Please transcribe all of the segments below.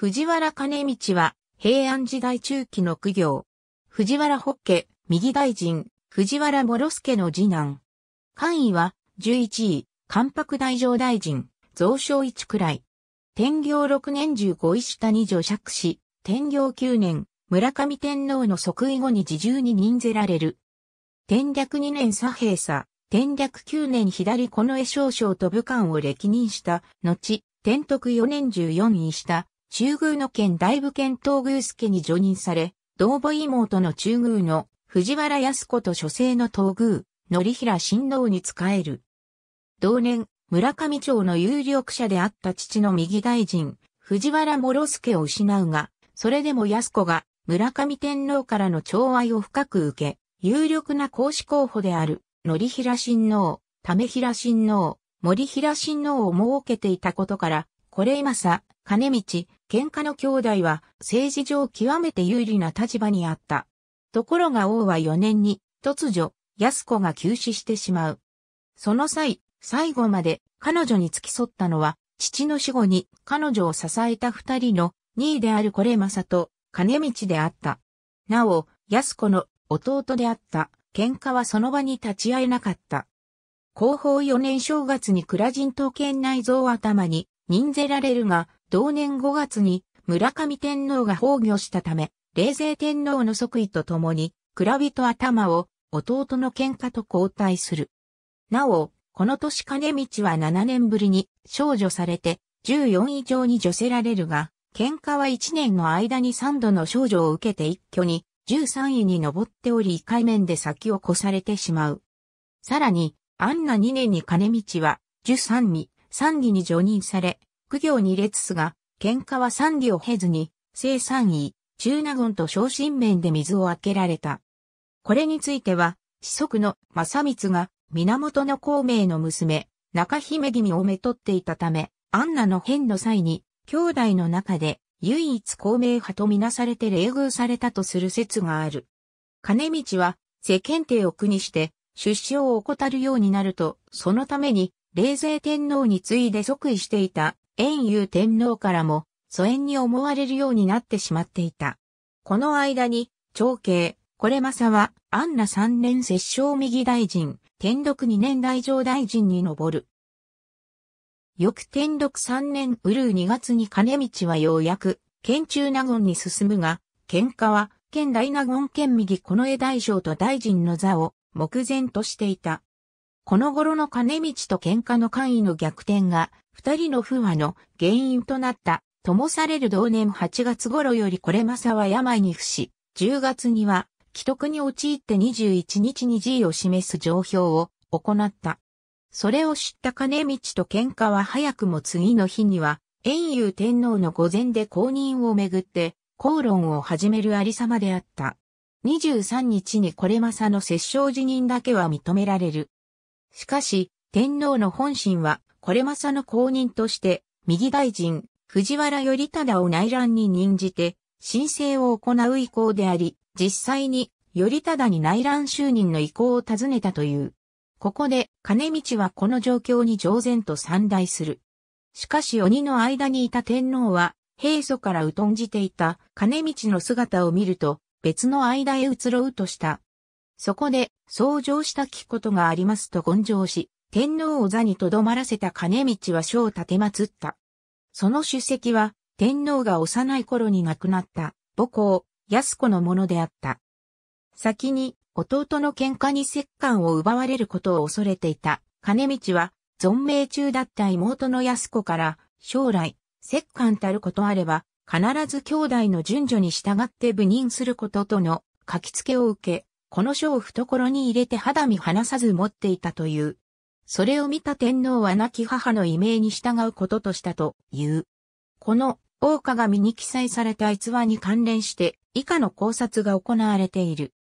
藤原兼道は、平安時代中期の苦行。藤原北家、右大臣、藤原諸助の次男。官位は、11位、関白大上大臣、増昇一くらい。天行6年15位下に女爵し、天行9年、村上天皇の即位後に自重に任ぜられる。天略2年左平左、天略9年左近衛少将と武官を歴任した、後、天徳4年14位下、中宮の県大部県東宮助に助任され、同母妹の中宮の藤原康子と諸生の東宮、則平新郎に仕える。同年、村上町の有力者であった父の右大臣、藤原諸助を失うが、それでも安子が村上天皇からの寵愛を深く受け、有力な公子候補である、則平親王、為平親王、森平親王を設けていたことから、これ今さ、金道、喧嘩の兄弟は政治上極めて有利な立場にあった。ところが王は4年に突如、安子が急死してしまう。その際、最後まで彼女に付き添ったのは、父の死後に彼女を支えた二人の2位であるこれまさと金道であった。なお、安子の弟であった喧嘩はその場に立ち会えなかった。後方4年正月に倉人島県内蔵頭に任ぜられるが、同年5月に村上天皇が崩御したため、冷静天皇の即位とともに、蔵人頭を弟の喧嘩と交代する。なお、この年金道は7年ぶりに少女されて14位上に除せられるが、喧嘩は1年の間に3度の少女を受けて一挙に13位に上っており1回面で先を越されてしまう。さらに、アンナ2年に金道は13位、3位に除任され、苦行に列すが、喧嘩は賛里を経ずに、正三位、中納言と昇進面で水を開けられた。これについては、子息の正光が、源の孔明の娘、中姫君をめとっていたため、アンナの変の際に、兄弟の中で、唯一孔明派とみなされて冷遇されたとする説がある。金道は、世間体を苦にして、出資を怠るようになると、そのために、冷勢天皇に次いで即位していた円遊天皇からも疎遠に思われるようになってしまっていた。この間に、長兄、これまさは、安奈三年摂政右大臣、天禄二年大上大臣に上る。翌天禄三年うるう2月に金道はようやく、県中納言に進むが、喧嘩は、県大納言県右この大将と大臣の座を目前としていた。この頃の金道と喧嘩の簡易の逆転が、二人の不和の原因となった、ともされる同年8月頃よりこれまさは病に伏し、10月には、既得に陥って21日に G を示す状況を行った。それを知った金道と喧嘩は早くも次の日には、遠遊天皇の御前で公認をめぐって、口論を始めるありさまであった。23日にこれまさの殺傷辞任だけは認められる。しかし、天皇の本心は、これまさの公認として、右大臣、藤原頼忠を内乱に任じて、申請を行う意向であり、実際に、頼忠に内乱就任の意向を尋ねたという。ここで、金道はこの状況に上然と賛大する。しかし鬼の間にいた天皇は、平素から疎んじていた金道の姿を見ると、別の間へ移ろうとした。そこで、相乗したきことがありますと根性し、天皇を座にとどまらせた金道は書を立てまつった。その出席は、天皇が幼い頃に亡くなった母校、安子のものであった。先に、弟の喧嘩に石棺を奪われることを恐れていた金道は、存命中だった妹の安子から、将来、石棺たることあれば、必ず兄弟の順序に従って部任することとの書き付けを受け、この書を懐に入れて肌身離さず持っていたという。それを見た天皇は亡き母の異名に従うこととしたという。この、王家鏡に記載された逸話に関連して、以下の考察が行われている。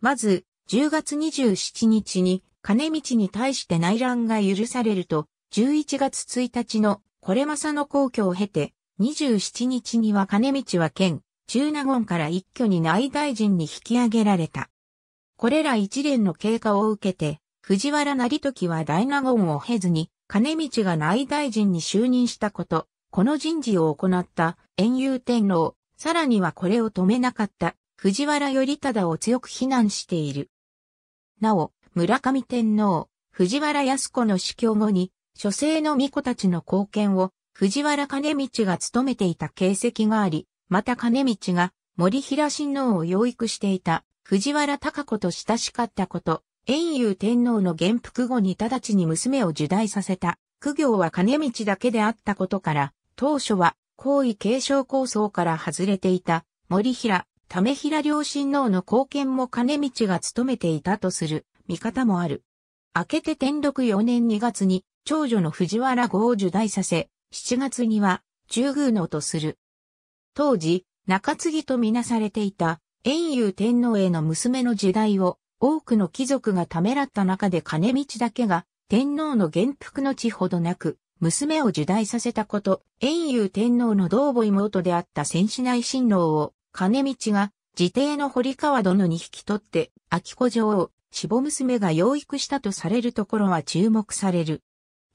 まず、10月27日に、金道に対して内乱が許されると、11月1日のこま政の皇居を経て、27日には金道は県、中納言から一挙に内大臣に引き上げられた。これら一連の経過を受けて、藤原成時は大納言を経ずに、金道が内大臣に就任したこと、この人事を行った遠遊天皇、さらにはこれを止めなかった藤原頼忠を強く非難している。なお、村上天皇、藤原康子の死去後に、諸生の巫女たちの貢献を藤原金道が務めていた形跡があり、また金道が森平親王を養育していた藤原隆子と親しかったこと、遠遊天皇の元服後に直ちに娘を受代させた、苦行は金道だけであったことから、当初は、皇位継承構想から外れていた、森平、為平両親王の貢献も金道が務めていたとする、見方もある。明けて天禄4年2月に、長女の藤原号を受代させ、7月には、中宮のとする。当時、中継ぎとみなされていた、円雄天皇への娘の時代を多くの貴族がためらった中で金道だけが天皇の元服の地ほどなく、娘を受代させたこと、円雄天皇の同母妹であった戦士内親王を、金道が、自邸の堀川殿に引き取って、秋子女王、死母娘が養育したとされるところは注目される。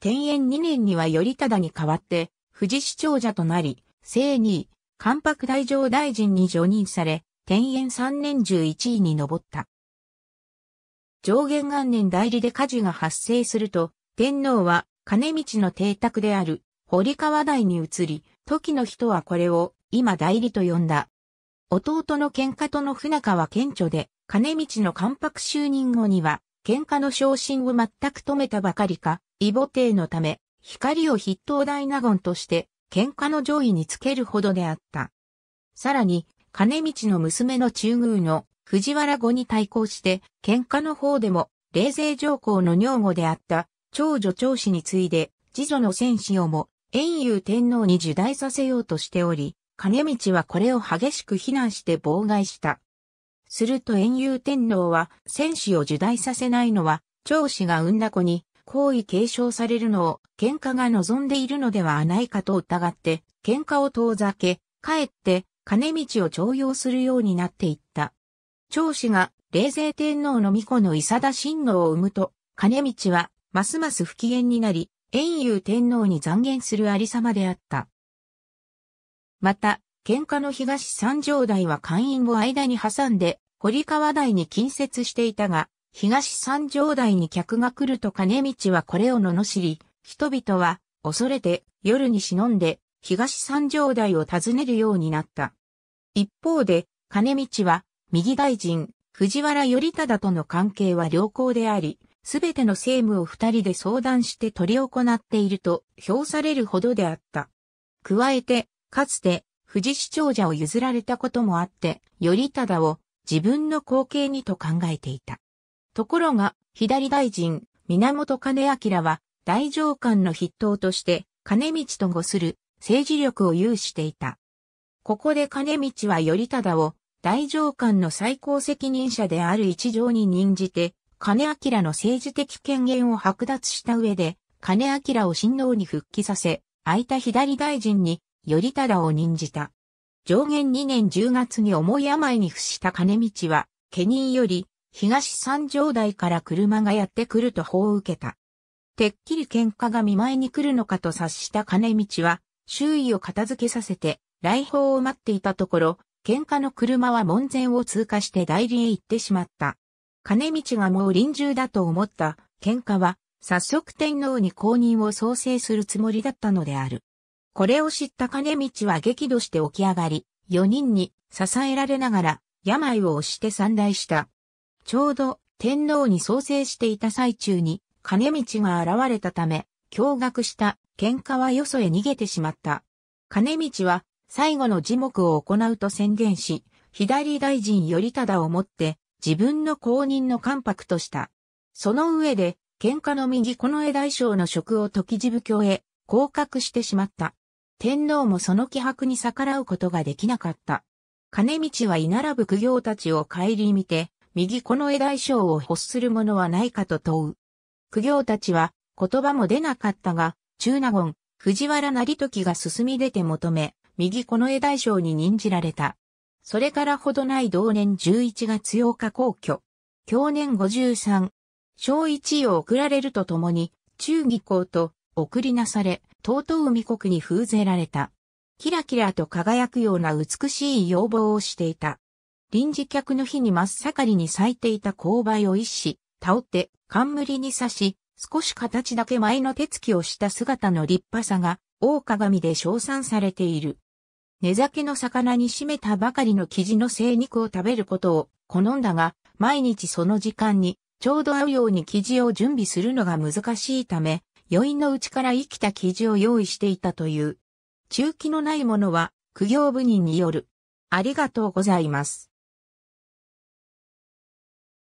天延2年には頼忠に代わって、富士市長者となり、正二位、関白大上大臣に除任され、天炎3年11位に上った。上元元年代理で火事が発生すると、天皇は金道の邸宅である堀川台に移り、時の人はこれを今代理と呼んだ。弟の喧嘩との船は顕著で、金道の関白就任後には、喧嘩の昇進を全く止めたばかりか、異母帝のため、光を筆頭大納言として、喧嘩の上位につけるほどであった。さらに、金道の娘の中宮の藤原後に対抗して、喧嘩の方でも、冷静上皇の女房であった、長女長子に次いで、次女の戦士をも、遠遊天皇に受代させようとしており、金道はこれを激しく非難して妨害した。すると遠遊天皇は、戦士を受代させないのは、長子が産んだ子に、皇位継承されるのを、喧嘩が望んでいるのではないかと疑って、喧嘩を遠ざけ、かえって、金道を徴用するようになっていった。長子が冷勢天皇の巫女の伊佐田親王を生むと、金道はますます不機嫌になり、遠遊天皇に残言するありさまであった。また、喧嘩の東三条台は会員を間に挟んで、堀川台に近接していたが、東三条台に客が来ると金道はこれを罵り、人々は恐れて夜に忍んで東三条台を訪ねるようになった。一方で、金道は、右大臣、藤原頼忠との関係は良好であり、すべての政務を二人で相談して取り行っていると評されるほどであった。加えて、かつて、富士市長者を譲られたこともあって、頼忠を自分の後継にと考えていた。ところが、左大臣、源兼明は、大上官の筆頭として、金道とごする政治力を有していた。ここで金道は頼忠を大上官の最高責任者である一条に任じて、金明の政治的権限を剥奪した上で、金明を親王に復帰させ、空いた左大臣に頼忠を任じた。上限2年10月に重い病に伏した金道は、家人より東三条台から車がやってくると法を受けた。てっきり喧嘩が見舞いに来るのかと察した金道は、周囲を片付けさせて、来訪を待っていたところ、喧嘩の車は門前を通過して代理へ行ってしまった。金道がもう臨終だと思った喧嘩は、早速天皇に公認を創生するつもりだったのである。これを知った金道は激怒して起き上がり、四人に支えられながら、病を押して散来した。ちょうど天皇に創生していた最中に、金道が現れたため、驚愕した喧嘩はよそへ逃げてしまった。金道は最後の樹木を行うと宣言し、左大臣頼忠をもって自分の公認の関白とした。その上で、喧嘩の右この絵大将の職を時事部教へ降格してしまった。天皇もその気迫に逆らうことができなかった。金道は居並ぶ苦行たちを顧みて、右この絵大将を欲する者はないかと問う。苦行たちは言葉も出なかったが、中納言、藤原成時が進み出て求め、右この江大将に任じられた。それからほどない同年11月8日皇居。去年53。小一を送られるとともに、忠義公と送りなされ、尊海国に風ぜられた。キラキラと輝くような美しい要望をしていた。臨時客の日に真っ盛りに咲いていた勾配を一死、倒って冠に刺し、少し形だけ前の手つきをした姿の立派さが、大鏡で称賛されている。根酒の魚に締めたばかりの生地の生肉を食べることを好んだが、毎日その時間にちょうど合うように生地を準備するのが難しいため、余韻のうちから生きた生地を用意していたという。中期のないものは、苦行部人による。ありがとうございます。